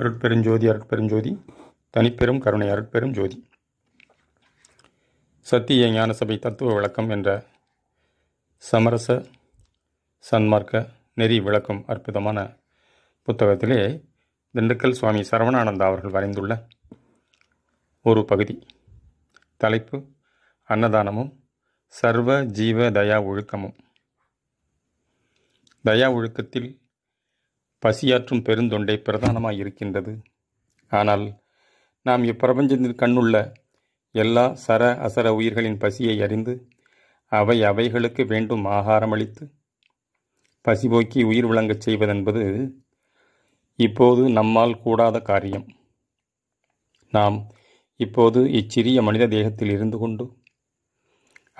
அருட்பெருஞ்சோதி அருட்பெருஞ்சோதி தனிப்பெரும் கருணை அருட்பெரும் ஜோதி சத்திய ஞான சபை தத்துவ விளக்கம் என்ற சமரச சன்மார்க்க நெறி விளக்கம் அற்புதமான புத்தகத்திலே திண்டுக்கல் சுவாமி சரவணானந்தா அவர்கள் வரைந்துள்ள ஒரு பகுதி தலைப்பு அன்னதானமும் சர்வ ஜீவ தயா ஒழுக்கமும் தயா ஒழுக்கத்தில் பசியாற்றும் பெருந்தொண்டை பிரதானமாக இருக்கின்றது ஆனால் நாம் இப்பிரபஞ்சத்தின் கண்ணுள்ள எல்லா சர அசர உயிர்களின் பசியை அறிந்து அவை அவைகளுக்கு வேண்டும் ஆகாரம் அளித்து பசி போக்கி உயிர் விளங்கச் செய்வதென்பது இப்போது நம்மால் கூடாத காரியம் நாம் இப்போது இச்சிறிய மனித தேகத்தில் இருந்து கொண்டு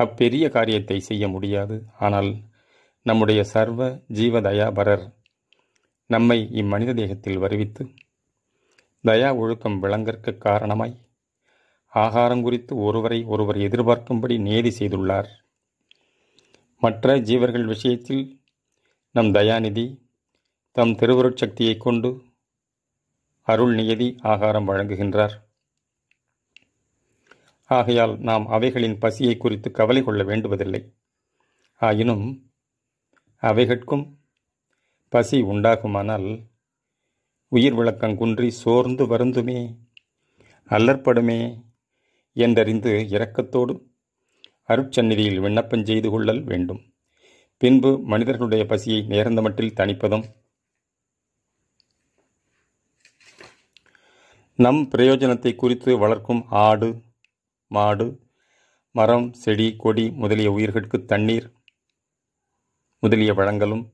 அப்பெரிய காரியத்தை செய்ய முடியாது ஆனால் நம்முடைய சர்வ ஜீவதயாபரர் நம்மை இம்மனித தேகத்தில் வருவித்து தயா ஒழுக்கம் விளங்கற்க காரணமாய் ஆகாரம் குறித்து ஒருவரை ஒருவர் எதிர்பார்க்கும்படி நேதி செய்துள்ளார் மற்ற ஜீவர்கள் விஷயத்தில் நம் தயாநிதி தம் திருவருட்சக்தியை கொண்டு அருள் நியதி ஆகாரம் வழங்குகின்றார் ஆகையால் நாம் அவைகளின் பசியை குறித்து கவலை கொள்ள வேண்டுவதில்லை ஆயினும் அவைகட்கும் பசி உண்டாகுமானால் உயிர் விளக்கம் குன்றி சோர்ந்து வருந்துமே அல்லற்படுமே என்றறிந்து இரக்கத்தோடு அருட்சந்நிதியில் விண்ணப்பம் செய்து கொள்ளல் வேண்டும் பின்பு மனிதர்களுடைய பசியை நேர்ந்த மட்டில் தணிப்பதும் நம் பிரயோஜனத்தை குறித்து வளர்க்கும் ஆடு மாடு மரம் செடி கொடி முதலிய உயிர்களுக்கு தண்ணீர் முதலிய வழங்கலும்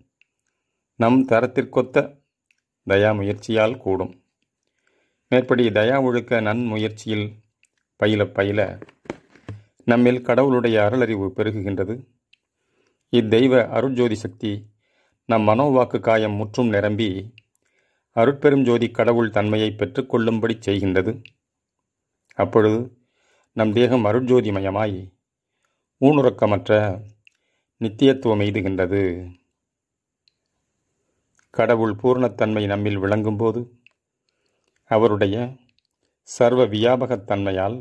நம் தரத்திற்கொத்த தயா முயற்சியால் கூடும் மேற்படி தயா ஒழுக்க நன்முயற்சியில் பயில பயில நம்மில் கடவுளுடைய அருளறிவு பெருகுகின்றது இத்தெய்வ அருட்ஜோதி சக்தி நம் மனோவாக்கு காயம் முற்றும் நிரம்பி அருட்பெரும் ஜோதி கடவுள் தன்மையை பெற்றுக்கொள்ளும்படி செய்கின்றது அப்பொழுது நம் தேகம் அருட்ஜோதிமயமாய் ஊனுறக்கமற்ற நித்தியத்துவம் எய்துகின்றது கடவுள் பூர்ணத்தன்மை நம்மில் விளங்கும்போது அவருடைய சர்வ வியாபகத்தன்மையால்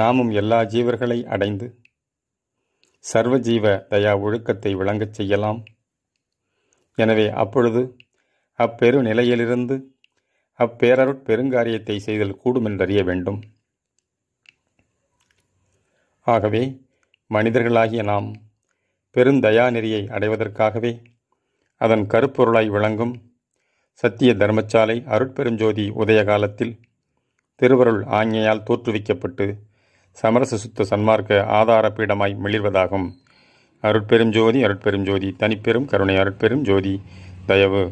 நாமும் எல்லா ஜீவர்களை அடைந்து சர்வஜீவ தயா ஒழுக்கத்தை விளங்கச் செய்யலாம் எனவே அப்பொழுது அப்பெருநிலையிலிருந்து அப்பேரருட் பெருங்காரியத்தை செய்தல் கூடுமென்றறிய வேண்டும் ஆகவே மனிதர்களாகிய நாம் பெருந்தயா நெறியை அடைவதற்காகவே அதன் கருப்பொருளாய் விளங்கும் சத்திய தர்மசாலை அருட்பெருஞ்சோதி உதய காலத்தில் திருவருள் ஆஞ்ஞையால் தோற்றுவிக்கப்பட்டு சமரச சுத்த சன்மார்க்க ஆதார பீடமாய் மிளிர்வதாகும் அருட்பெரும் ஜோதி அருட்பெரும் ஜோதி தனிப்பெரும் கருணை அருட்பெரும் ஜோதி தயவு